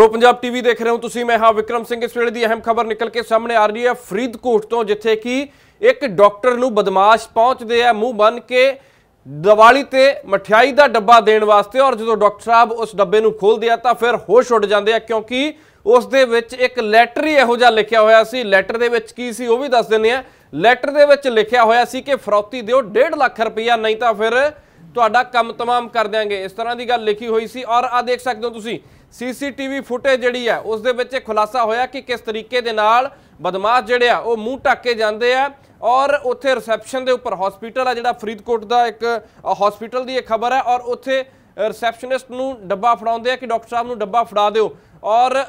pro Punjab TV ਦੇਖ ਰਹੇ ਹੋ ਤੁਸੀਂ ਮੈਂ ਹਾਂ ਵਿਕਰਮ ਸਿੰਘ ਇਸ ਵੇਲੇ ਦੀ ਅਹਿਮ ਖਬਰ ਨਿਕਲ ਕੇ ਸਾਹਮਣੇ ਆ ਰਹੀ ਹੈ ਫਰੀਦਕੋਟ ਤੋਂ ਜਿੱਥੇ ਕਿ ਇੱਕ ਡਾਕਟਰ ਨੂੰ ਬਦਮਾਸ਼ ਪਹੁੰਚਦੇ ਆ ਮੂੰਹ ਬੰਨ ਕੇ ਦੀਵਾਲੀ ਤੇ ਮਠਿਆਈ ਦਾ ਡੱਬਾ ਦੇਣ ਵਾਸਤੇ ਔਰ ਜਦੋਂ ਡਾਕਟਰ ਸਾਹਿਬ ਉਸ ਡੱਬੇ ਨੂੰ ਖੋਲਦੇ ਆ ਤਾਂ ਫਿਰ ਹੋਸ਼ ਉੱਡ ਜਾਂਦੇ ਆ ਕਿਉਂਕਿ ਉਸ ਦੇ ਵਿੱਚ ਇੱਕ ਲੈਟਰ ਹੀ ਇਹੋ ਜਿਹਾ ਲਿਖਿਆ ਹੋਇਆ ਸੀ ਲੈਟਰ ਦੇ ਵਿੱਚ ਕੀ ਸੀ ਉਹ ਵੀ ਦੱਸ ਦਿੰਨੇ ਆ ਲੈਟਰ ਦੇ ਵਿੱਚ ਲਿਖਿਆ ਹੋਇਆ ਸੀ ਕਿ ਫਰੌਤੀ ਦਿਓ 1.5 ਲੱਖ ਰੁਪਇਆ ਨਹੀਂ ਤਾਂ ਫਿਰ ਤੁਹਾਡਾ ਕੰਮ ਤਮਾਮ ਕਰ ਦਿਆਂਗੇ ਇਸ ਤਰ੍ਹਾਂ ਦੀ ਗੱਲ ਲਿਖੀ ਹੋਈ ਸੀ ਔਰ ਆ ਦੇਖ ਸਕਦੇ ਹੋ ਤੁਸੀਂ ਸੀਸੀਟੀਵੀ ਫੁਟੇਜ ਜਿਹੜੀ ਹੈ ਉਸ ਦੇ ਵਿੱਚ ਖੁਲਾਸਾ ਹੋਇਆ ਕਿ ਕਿਸ ਤਰੀਕੇ ਦੇ ਨਾਲ ਬਦਮਾਸ਼ ਜਿਹੜੇ ਆ ਉਹ ਮੂੰਹ ਟੱਕ ਕੇ ਜਾਂਦੇ ਆ ਔਰ ਉੱਥੇ ਰਿਸੈਪਸ਼ਨ ਦੇ ਉੱਪਰ ਹਸਪੀਟਲ ਆ ਜਿਹੜਾ ਫਰੀਦਕੋਟ ਦਾ ਇੱਕ ਹਸਪੀਟਲ ਦੀ ਇਹ ਖਬਰ ਹੈ ਔਰ ਉੱਥੇ ਰਿਸੈਪਸ਼ਨਿਸਟ ਨੂੰ ਡੱਬਾ ਫੜਾਉਂਦੇ ਆ ਕਿ ਡਾਕਟਰ ਸਾਹਿਬ ਨੂੰ ਡੱਬਾ ਫੜਾ ਦਿਓ ਔਰ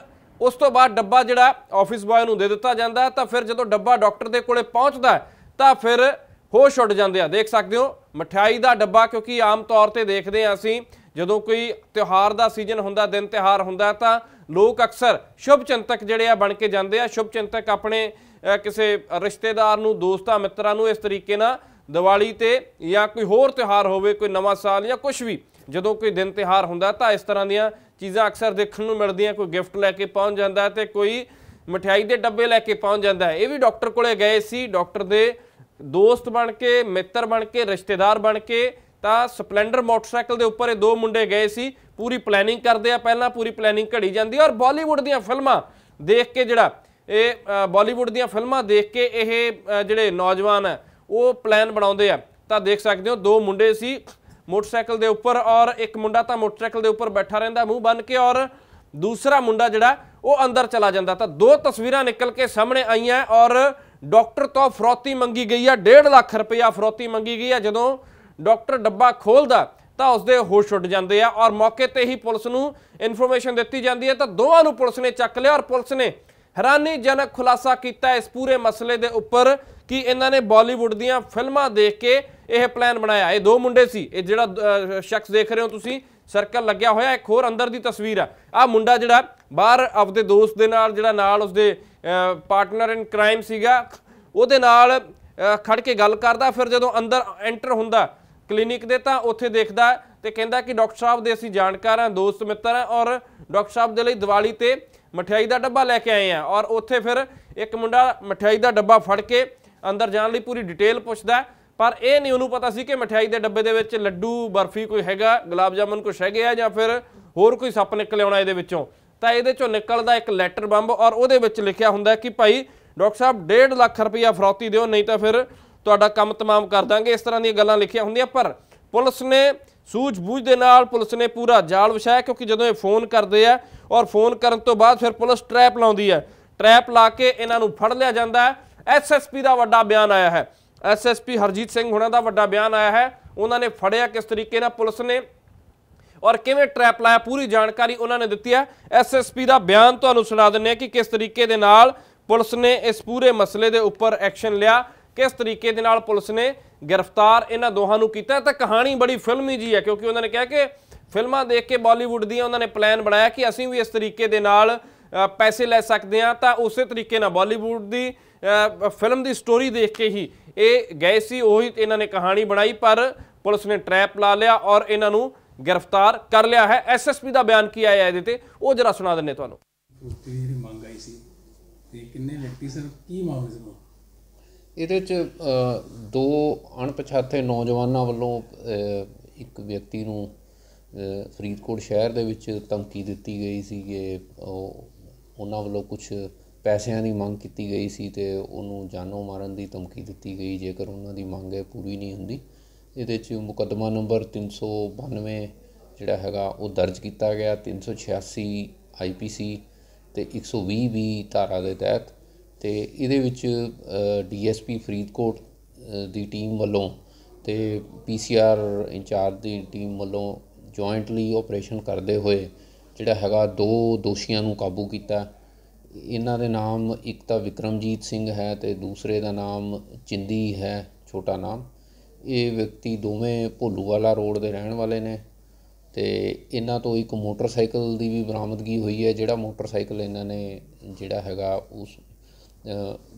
ਉਸ ਤੋਂ ਬਾਅਦ ਡੱਬਾ ਜਿਹੜਾ ਆਫਿਸ ਬॉय ਨੂੰ ਦੇ ਦਿੱਤਾ ਜਾਂਦਾ ਤਾਂ ਫਿਰ ਜਦੋਂ ਡੱਬਾ ਡਾਕਟਰ ਦੇ ਕੋਲੇ ਪਹੁੰਚਦਾ ਤਾਂ ਫਿਰ ਹੋਸ਼ ਉੱਡ ਜਾਂਦੇ ਆ ਦੇਖ ਸਕਦੇ ਹੋ ਮਠਿਆਈ ਦਾ ਡੱਬਾ ਕਿਉਂਕਿ ਆਮ ਤੌਰ ਤੇ ਦੇਖਦੇ ਆ ਅਸੀਂ ਜਦੋਂ ਕੋਈ ਤਿਉਹਾਰ ਦਾ ਸੀਜ਼ਨ ਹੁੰਦਾ ਦਿਨ ਤਿਉਹਾਰ ਹੁੰਦਾ ਤਾਂ ਲੋਕ ਅਕਸਰ ਸ਼ੁਭ ਚਿੰਤਕ ਜਿਹੜੇ ਆ ਬਣ ਕੇ ਜਾਂਦੇ ਆ ਸ਼ੁਭ ਚਿੰਤਕ ਆਪਣੇ ਕਿਸੇ ਰਿਸ਼ਤੇਦਾਰ ਨੂੰ ਦੋਸਤਾਂ ਮਿੱਤਰਾਂ ਨੂੰ ਇਸ ਤਰੀਕੇ ਨਾਲ ਦੀਵਾਲੀ ਤੇ ਜਾਂ ਕੋਈ ਹੋਰ ਤਿਉਹਾਰ ਹੋਵੇ ਕੋਈ ਨਵਾਂ ਸਾਲ ਜਾਂ ਕੁਝ ਵੀ ਜਦੋਂ ਕੋਈ ਦਿਨ ਤਿਉਹਾਰ ਹੁੰਦਾ ਤਾਂ ਇਸ ਤਰ੍ਹਾਂ ਦੀਆਂ ਚੀਜ਼ਾਂ ਅਕਸਰ ਦੇਖਣ ਨੂੰ ਮਿਲਦੀਆਂ ਕੋਈ ਗਿਫਟ ਲੈ ਕੇ ਪਹੁੰਚ ਜਾਂਦਾ ਤੇ ਕੋਈ ਮਠਿਆਈ ਦੇ ਡੱਬੇ ਲੈ ਕੇ ਪਹੁੰਚ ਜਾਂਦਾ ਇਹ ਵੀ ਡਾਕਟਰ ਕੋਲੇ ਗਏ ਸੀ ਡਾਕਟਰ ਦੇ ਦੋਸਤ ਬਣ ਕੇ ਮਿੱਤਰ ਬਣ ਕੇ ਰਿਸ਼ਤੇਦਾਰ ਬਣ ਕੇ ਤਾਂ ਸਪਲੈਂਡਰ ਮੋਟਰਸਾਈਕਲ ਦੇ ਉੱਪਰ ਇਹ ਦੋ ਮੁੰਡੇ ਗਏ ਸੀ ਪੂਰੀ ਪਲੈਨਿੰਗ ਕਰਦੇ ਆ ਪਹਿਲਾਂ ਪੂਰੀ ਪਲੈਨਿੰਗ ਘੜੀ ਜਾਂਦੀ ਔਰ ਬਾਲੀਵੁੱਡ ਦੀਆਂ ਫਿਲਮਾਂ ਦੇਖ ਕੇ ਜਿਹੜਾ ਇਹ ਬਾਲੀਵੁੱਡ ਦੀਆਂ ਫਿਲਮਾਂ ਦੇਖ ਕੇ ਇਹ ਜਿਹੜੇ ਨੌਜਵਾਨ ਆ ਉਹ ਪਲਾਨ ਬਣਾਉਂਦੇ ਆ ਤਾਂ ਦੇਖ ਸਕਦੇ ਹੋ ਦੋ ਮੁੰਡੇ ਸੀ ਮੋਟਰਸਾਈਕਲ ਦੇ ਉੱਪਰ ਔਰ ਇੱਕ ਮੁੰਡਾ ਤਾਂ ਮੋਟਰਸਾਈਕਲ ਦੇ ਉੱਪਰ ਬੈਠਾ ਰਹਿੰਦਾ ਮੂੰਹ ਬੰਨ ਕੇ ਔਰ ਦੂਸਰਾ ਮੁੰਡਾ ਜਿਹੜਾ ਉਹ ਅੰਦਰ ਚਲਾ ਜਾਂਦਾ ਤਾਂ ਦੋ ਤਸਵੀਰਾਂ ਨਿਕਲ ਕੇ ਸਾਹਮਣੇ ਆਈਆਂ ਔਰ ਡਾਕਟਰ ਤੋਂ ਫਰੋਤੀ ਮੰਗੀ ਗਈ ਆ 1.5 ਲੱਖ ਰੁਪਇਆ ਫਰੋਤੀ ਮੰਗੀ ਗਈ ਆ ਜਦੋਂ ਡਾਕਟਰ ਡੱਬਾ ਖੋਲਦਾ ਤਾਂ ਉਸਦੇ ਹੋਸ਼ ਉੱਡ ਜਾਂਦੇ ਆ ਔਰ ਮੌਕੇ ਤੇ ਹੀ ਪੁਲਿਸ ਨੂੰ ਇਨਫੋਰਮੇਸ਼ਨ ਦਿੱਤੀ ਜਾਂਦੀ ਹੈ ਤਾਂ ਦੋਵਾਂ ਨੂੰ ਪੁਲਿਸ ਨੇ ਚੱਕ ਲਿਆ ਔਰ ਪੁਲਿਸ ਨੇ ਹੈਰਾਨੀਜਨਕ ਖੁਲਾਸਾ ਕੀਤਾ ਇਸ ਪੂਰੇ ਮਸਲੇ ਦੇ ਉੱਪਰ ਕਿ ਇਹਨਾਂ ਨੇ ਬਾਲੀਵੁੱਡ ਦੀਆਂ ਫਿਲਮਾਂ ਦੇਖ ਕੇ ਇਹ ਪਲਾਨ ਬਣਾਇਆ ਇਹ ਦੋ ਮੁੰਡੇ ਸੀ ਇਹ ਜਿਹੜਾ ਸ਼ਖਸ ਦੇਖ ਰਹੇ ਹੋ ਤੁਸੀਂ ਸਰਕਲ ਲੱਗਿਆ ਹੋਇਆ ਇੱਕ ਹੋਰ ਅੰਦਰ ਦੀ ਤਸਵੀਰ ਆ ਆ ਮੁੰਡਾ ਜਿਹੜਾ ਬਾਹਰ ਆਪਦੇ ਦੋਸਤ ਦੇ ਨਾਲ ਜਿਹੜਾ ਨਾਲ ਉਸਦੇ ਪਾਰਟਨਰ ਇਨ ਕ੍ਰਾਈਮ ਸੀਗਾ ਉਹਦੇ ਨਾਲ ਖੜ ਕੇ ਗੱਲ ਕਰਦਾ ਫਿਰ ਜਦੋਂ ਅੰਦਰ ਐਂਟਰ ਹੁੰਦਾ ਕਲੀਨਿਕ ਦੇ ਤਾਂ ਉੱਥੇ ਦੇਖਦਾ ਤੇ ਕਹਿੰਦਾ ਕਿ ਡਾਕਟਰ ਸਾਹਿਬ ਦੇ ਅਸੀਂ ਜਾਣਕਾਰ ਆ ਦੋਸਤ ਮਿੱਤਰ ਆ ਔਰ ਡਾਕਟਰ ਸਾਹਿਬ ਦੇ ਲਈ ਦੀਵਾਲੀ ਤੇ ਮਠਿਆਈ ਦਾ ਡੱਬਾ ਲੈ ਕੇ ਆਏ ਆ ਔਰ ਉੱਥੇ ਫਿਰ ਇੱਕ ਮੁੰਡਾ ਮਠਿਆਈ ਦਾ ਡੱਬਾ ਫੜ ਕੇ ਅੰਦਰ ਜਾਣ ਲਈ ਪੂਰੀ ਡਿਟੇਲ ਪੁੱਛਦਾ ਪਰ ਇਹ ਨਹੀਂ ਉਹਨੂੰ ਪਤਾ ਸੀ ਕਿ ਮਠਿਆਈ ਦੇ ਡੱਬੇ ਦੇ ਵਿੱਚ ਲੱਡੂ ਬਰਫੀ ਕੋਈ ਹੈਗਾ ਗੁਲਾਬ ਜਾਮਨ ਕੋਈ ਹੈਗੇ ਆ ਜਾਂ ਫਿਰ ਹੋਰ ਕੋਈ ਸੱਪ ਨਿਕਲ ਆਉਣਾ ਇਹਦੇ ਵਿੱਚੋਂ ਤਾਂ ਇਹਦੇ ਚੋਂ ਨਿਕਲਦਾ ਇੱਕ ਲੈਟਰ ਬੰਬ ਔਰ ਉਹਦੇ ਵਿੱਚ ਲਿਖਿਆ ਹੁੰਦਾ ਕਿ ਭਾਈ ਡਾਕਟਰ ਸਾਹਿਬ 1.5 ਲੱਖ ਰੁਪਇਆ ਫਰੌਤੀ ਦਿਓ ਨਹੀਂ ਤਾਂ ਫਿਰ ਤੁਹਾਡਾ ਕੰਮ ਤਮਾਮ ਕਰ ਦਾਂਗੇ ਇਸ ਤਰ੍ਹਾਂ ਦੀਆਂ ਗੱਲਾਂ ਲਿਖੀਆਂ ਹੁੰਦੀਆਂ ਪਰ ਪੁਲਿਸ ਨੇ ਸੂਝ-ਬੂਝ ਦੇ ਨਾਲ ਪੁਲਿਸ ਨੇ ਪੂਰਾ ਜਾਲ ਵਿਛਾਇਆ ਕਿਉਂਕਿ ਜਦੋਂ ਇਹ ਫੋਨ ਕਰਦੇ ਆ ਔਰ ਫੋਨ ਕਰਨ ਤੋਂ ਬਾਅਦ ਫਿਰ ਪੁਲਿਸ ਟ੍ਰੈਪ ਲਾਉਂਦੀ ਹੈ ਟ੍ਰੈਪ ਲਾ ਕੇ ਇਹਨਾਂ ਨੂੰ ਫੜ ਲਿਆ ਜਾਂਦਾ ਐਸਐਸਪੀ ਦਾ ਵੱਡਾ ਬਿਆਨ ਆਇਆ ਹੈ ਐਸਐਸਪੀ ਹਰਜੀਤ ਸਿੰਘ ਹੁਣਾਂ ਦਾ ਵੱਡਾ ਬਿਆਨ ਆਇਆ ਹੈ ਉਹਨਾਂ ਨੇ ਫੜਿਆ ਕਿਸ ਤਰੀਕੇ ਨਾਲ ਪੁਲਿਸ ਨੇ ਔਰ ਕਿਵੇਂ ਟ੍ਰੈਪ ਲਾਇਆ ਪੂਰੀ ਜਾਣਕਾਰੀ ਉਹਨਾਂ ਨੇ ਦਿੱਤੀ ਹੈ ਐਸਐਸਪੀ ਦਾ ਬਿਆਨ ਤੁਹਾਨੂੰ ਸੁਣਾ ਦਿੰਨੇ ਆ ਕਿ ਕਿਸ ਤਰੀਕੇ ਦੇ ਨਾਲ ਪੁਲਿਸ ਨੇ ਇਸ ਪੂਰੇ ਮਸਲੇ ਦੇ ਉੱਪਰ ਐਕਸ਼ਨ ਲਿਆ ਕਿਸ ਤਰੀਕੇ ਦੇ ਨਾਲ ਪੁਲਿਸ ਨੇ ਗ੍ਰਿਫਤਾਰ ਇਹਨਾਂ ਦੋਹਾਂ ਨੂੰ ਕੀਤਾ ਤਾਂ ਕਹਾਣੀ ਬੜੀ ਫਿਲਮੀ ਜੀ ਹੈ ਕਿਉਂਕਿ ਉਹਨਾਂ ਨੇ ਕਿਹਾ ਕਿ ਫਿਲਮਾਂ ਦੇਖ ਕੇ ਬਾਲੀਵੁੱਡ ਦੀਆਂ ਉਹਨਾਂ ਨੇ ਪਲਾਨ ਬਣਾਇਆ ਕਿ ਅਸੀਂ ਵੀ ਇਸ ਤਰੀਕੇ ਦੇ ਨਾਲ ਪੈਸੇ ਲੈ ਸਕਦੇ ਆ ਤਾਂ ਉਸੇ ਤਰੀਕੇ ਨਾਲ ਬਾਲੀਵੁੱਡ ਦੀ ਫਿਲਮ ਦੀ ਸਟੋਰੀ ਦੇਖ ਕੇ ਹੀ ਇਹ ਗਏ ਸੀ ਉਹੀ ਇਹਨਾਂ ਨੇ ਕਹਾਣੀ ਬਣਾਈ ਪਰ ਪੁਲਿਸ ਨੇ ਟ੍ਰੈਪ ਲਾ ਲਿਆ ਔਰ ਇਹਨਾਂ ਨੂੰ ਗ੍ਰਿਫਤਾਰ ਕਰ ਲਿਆ ਹੈ ਐਸਐਸਪੀ ਦਾ ਬਿਆਨ ਕੀ ਆਇਆ ਇਹਦੇ ਤੇ ਉਹ ਜਰਾ ਸੁਣਾ ਦਿੰਨੇ ਤੁਹਾਨੂੰ ਪੂਰਤੀ ਦੀ ਮੰਗ ਆਈ ਸੀ ਤੇ ਕਿੰਨੇ ਵਿਅਕਤੀ ਸਰ ਕੀ ਮਾਮਲੇ ਸੀ ਇਹਦੇ ਚ ਦੋ ਅਣਪਛਾਤੇ ਨੌਜਵਾਨਾਂ ਵੱਲੋਂ ਇੱਕ ਵਿਅਕਤੀ ਨੂੰ ਫਰੀਦਕੋਟ ਸ਼ਹਿਰ ਦੇ ਵਿੱਚ ਧਮਕੀ ਦਿੱਤੀ ਗਈ ਸੀ ਕਿ ਉਹ ਉਹਨਾਂ ਵੱਲੋਂ ਕੁਝ ਪੈਸਿਆਂ ਦੀ ਮੰਗ ਕੀਤੀ ਗਈ ਸੀ ਤੇ ਉਹਨੂੰ ਜਾਨੋਂ ਮਾਰਨ ਦੀ ਧਮਕੀ ਦਿੱਤੀ ਗਈ ਜੇਕਰ ਉਹਨਾਂ ਦੀ ਮੰਗ ਹੈ ਪੂਰੀ ਨਹੀਂ ਹੁੰਦੀ ਇਹਦੇ 'ਚ ਮੁਕੱਦਮਾ ਨੰਬਰ 392 ਜਿਹੜਾ ਹੈਗਾ ਉਹ ਦਰਜ ਕੀਤਾ ਗਿਆ 386 ਆਈਪੀਸੀ ਤੇ 120 ਵੀ ਧਾਰਾ ਦੇ ਤਹਿਤ ਤੇ ਇਹਦੇ ਵਿੱਚ ਡੀਐਸਪੀ ਫਰੀਦਕੋਟ ਦੀ ਟੀਮ ਵੱਲੋਂ ਤੇ ਪੀਸੀਆਰ ਇੰਚਾਰਜ ਦੀ ਟੀਮ ਵੱਲੋਂ ਜੁਆਇੰਟਲੀ ਆਪਰੇਸ਼ਨ ਕਰਦੇ ਹੋਏ ਜਿਹੜਾ ਹੈਗਾ ਦੋ ਦੋਸ਼ੀਆਂ ਨੂੰ ਕਾਬੂ ਕੀਤਾ ਇਹਨਾਂ ਦੇ ਨਾਮ ਇੱਕ ਤਾਂ ਵਿਕਰਮਜੀਤ ਸਿੰਘ ਹੈ ਤੇ ਦੂਸਰੇ ਦਾ ਨਾਮ ਚਿੰਦੀ ਹੈ ਛੋਟਾ ਨਾਮ ਇਹ ਵਿਅਕਤੀ ਦੋਵੇਂ ਭੋਲੂਵਾਲਾ ਰੋਡ ਦੇ ਰਹਿਣ ਵਾਲੇ ਨੇ ਤੇ ਇਹਨਾਂ ਤੋਂ ਇੱਕ ਮੋਟਰਸਾਈਕਲ ਦੀ ਵੀ ਬਰਾਮਦਗੀ ਹੋਈ ਹੈ ਜਿਹੜਾ ਮੋਟਰਸਾਈਕਲ ਇਹਨਾਂ ਨੇ ਜਿਹੜਾ ਹੈਗਾ ਉਸ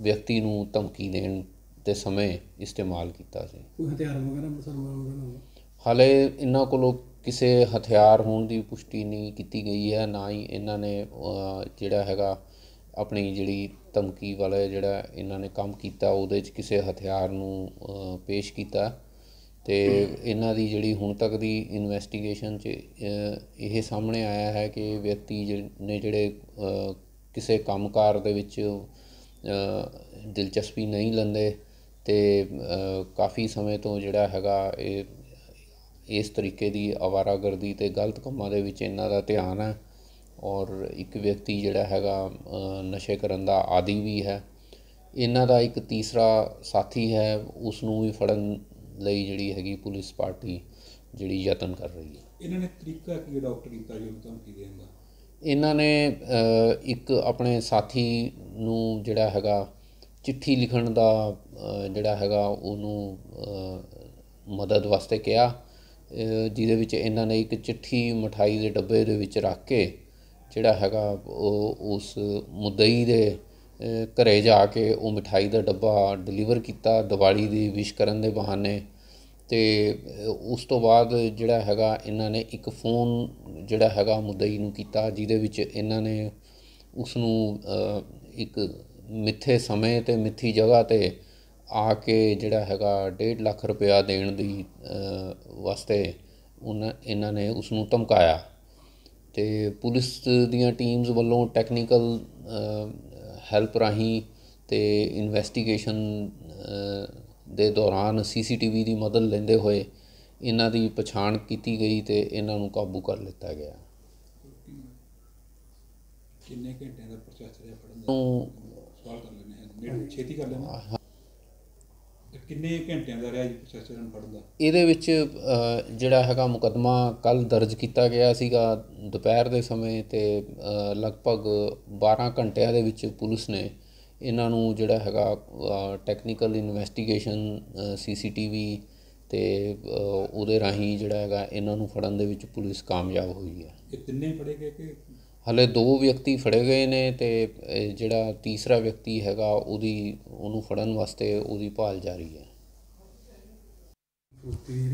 ਵਿਅਕਤੀ ਨੂੰ ਧਮਕੀ ਦੇਣ ਦੇ ਸਮੇਂ ਇਸਤੇਮਾਲ ਕੀਤਾ ਸੀ ਹਥਿਆਰ ਵਗੈਰਾ ਮਸਲਮਾਨ ਵਗੈਰਾ ਹਾਲੇ ਇਹਨਾਂ ਕੋਲੋਂ ਕਿਸੇ ਹਥਿਆਰ ਹੋਣ ਦੀ ਪੁਸ਼ਟੀ ਨਹੀਂ ਕੀਤੀ ਗਈ ਹੈ ਨਾ ਹੀ ਇਹਨਾਂ ਨੇ ਜਿਹੜਾ ਹੈਗਾ ਆਪਣੀ ਜਿਹੜੀ ਧਮਕੀ ਵਾਲਾ ਜਿਹੜਾ ਇਹਨਾਂ ਨੇ ਕੰਮ ਕੀਤਾ ਉਹਦੇ 'ਚ ਕਿਸੇ ਹਥਿਆਰ ਨੂੰ ਪੇਸ਼ ਕੀਤਾ ਤੇ ਇਹਨਾਂ ਦੀ ਜਿਹੜੀ ਹੁਣ ਤੱਕ ਦੀ ਇਨਵੈਸਟੀਗੇਸ਼ਨ 'ਚ ਇਹ ਸਾਹਮਣੇ ਆਇਆ ਹੈ ਕਿ ਵਿਅਕਤੀ ਨੇ ਜਿਹੜੇ ਕਿਸੇ ਕੰਮਕਾਰ ਦੇ ਵਿੱਚ ਦਿਲਚਸਪੀ ਨਹੀਂ ਲੈਂਦੇ ਤੇ ਕਾਫੀ ਸਮੇਂ ਤੋਂ ਜਿਹੜਾ ਹੈਗਾ ਇਹ ਇਸ ਤਰੀਕੇ ਦੀ ਅਵਾਰਾਗਰਦੀ ਤੇ ਗਲਤ ਕੰਮਾਂ ਦੇ ਵਿੱਚ ਇਹਨਾਂ ਦਾ ਧਿਆਨ ਹੈ ਔਰ ਇੱਕ ਵਿਅਕਤੀ ਜਿਹੜਾ ਹੈਗਾ ਨਸ਼ੇ ਕਰਨ ਦਾ ਆਦੀ ਵੀ ਹੈ ਇਹਨਾਂ ਦਾ ਇੱਕ ਤੀਸਰਾ ਸਾਥੀ ਹੈ ਉਸ ਨੂੰ ਵੀ ਫੜਨ ਲਈ ਜਿਹੜੀ ਹੈਗੀ ਪੁਲਿਸ ਪਾਰਟੀ ਜਿਹੜੀ ਯਤਨ ਕਰ ਰਹੀ ਹੈ ਇਹਨਾਂ ਨੇ ਤਰੀਕਾ ਕੀ ਅਡਾਪਟ ਕੀਤਾ ਜੀ ਧਮਕੀ ਦੇਣ ਦਾ ਇਹਨਾਂ ਨੇ ਇੱਕ ਆਪਣੇ ਸਾਥੀ ਨੂੰ ਜਿਹੜਾ ਹੈਗਾ ਚਿੱਠੀ ਲਿਖਣ ਦਾ ਜਿਹੜਾ ਹੈਗਾ ਉਹਨੂੰ ਮਦਦ ਵਾਸਤੇ ਕਿਹਾ ਜਿਹਦੇ ਵਿੱਚ ਇਹਨਾਂ ਨੇ ਇੱਕ ਚਿੱਠੀ ਮਠਾਈ ਦੇ ਡੱਬੇ ਦੇ ਵਿੱਚ ਰੱਖ ਕੇ ਜਿਹੜਾ ਹੈਗਾ ਉਹ ਉਸ ਮੁਦਈ ਦੇ ਘਰੇ ਜਾ ਕੇ ਉਹ ਮਠਾਈ ਦਾ ਡੱਬਾ ਡਿਲੀਵਰ ਕੀਤਾ ਦੀਵਾਲੀ ਦੀ ਵਿਸ਼ ਕਰਨ ਦੇ ਬਹਾਨੇ ਤੇ ਉਸ ਤੋਂ ਬਾਅਦ ਜਿਹੜਾ ਹੈਗਾ ਇਹਨਾਂ ਨੇ ਇੱਕ ਫੋਨ ਜਿਹੜਾ ਹੈਗਾ ਮੁਦਈ ਨੂੰ ਕੀਤਾ ਜਿਹਦੇ ਵਿੱਚ ਇਹਨਾਂ ਨੇ ਉਸ ਨੂੰ ਇੱਕ ਮਿੱਥੇ ਸਮੇਂ ਤੇ ਮਿੱਥੀ ਜਗ੍ਹਾ ਤੇ ਆ ਕੇ ਜਿਹੜਾ ਹੈਗਾ 1.5 ਲੱਖ ਰੁਪਇਆ ਦੇਣ ਦੀ ਵਾਸਤੇ ਉਹਨਾਂ ਇਹਨਾਂ ਨੇ ਉਸ ਨੂੰ ਧਮਕਾਇਆ ਤੇ ਪੁਲਿਸ ਦੀਆਂ ਟੀਮਸ ਵੱਲੋਂ ਟੈਕਨੀਕਲ ਹੈਲਪ ਰਾਹੀਂ ਤੇ ਇਨਵੈਸਟੀਗੇਸ਼ਨ ਦੇ ਦੌਰਾਨ ਸੀਸੀਟੀਵੀ ਦੀ ਮਦਦ ਲੈਂਦੇ ਹੋਏ ਇਹਨਾਂ ਦੀ ਪਛਾਣ ਕੀਤੀ ਗਈ ਤੇ ਇਹਨਾਂ ਨੂੰ ਕਾਬੂ ਕਰ ਲਿੱਤਾ ਗਿਆ ਕਿੰਨੇ ਘੰਟਿਆਂ ਦਾ ਪ੍ਰੋਸੈਸ ਰਿਹਾ ਫੜਨ ਦਾ ਸਵਾਲ ਕਰ ਲੈਣੇ ਛੇਤੀ ਕਰ ਲੈਣਾ ਕਿੰਨੇ ਘੰਟਿਆਂ ਦਾ ਰਿਹਾ ਜੀ ਪ੍ਰੋਸੈਸ ਇਹਨਾਂ ਇਹਦੇ ਵਿੱਚ ਜਿਹੜਾ ਹੈਗਾ ਮੁਕਦਮਾ ਕੱਲ ਦਰਜ ਕੀਤਾ ਗਿਆ ਸੀਗਾ ਦੁਪਹਿਰ ਦੇ ਸਮੇਂ ਤੇ ਲਗਭਗ 12 ਘੰਟਿਆਂ ਦੇ ਵਿੱਚ ਪੁਲਿਸ ਨੇ ਇਹਨਾਂ ਨੂੰ ਜਿਹੜਾ ਹੈਗਾ ਟੈਕਨੀਕਲ ਇਨਵੈਸਟੀਗੇਸ਼ਨ ਸੀਸੀਟੀਵੀ ਤੇ ਉਹਦੇ ਰਾਹੀਂ ਜਿਹੜਾ ਹੈਗਾ ਇਹਨਾਂ ਨੂੰ ਫੜਨ ਦੇ ਵਿੱਚ ਪੁਲਿਸ ਕਾਮਯਾਬ ਹੋਈ ਹੈ ਇਹ ਤਿੰਨੇ ਫੜੇ ਗਏ ਕਿ ਹਲੇ ਦੋ ਵਿਅਕਤੀ ਫੜੇ ਗਏ ਨੇ ਤੇ ਜਿਹੜਾ ਤੀਸਰਾ ਵਿਅਕਤੀ ਹੈਗਾ ਉਹਦੀ ਉਹਨੂੰ ਫੜਨ ਵਾਸਤੇ ਉਹਦੀ ਭਾਲ ਜਾਰੀ ਹੈ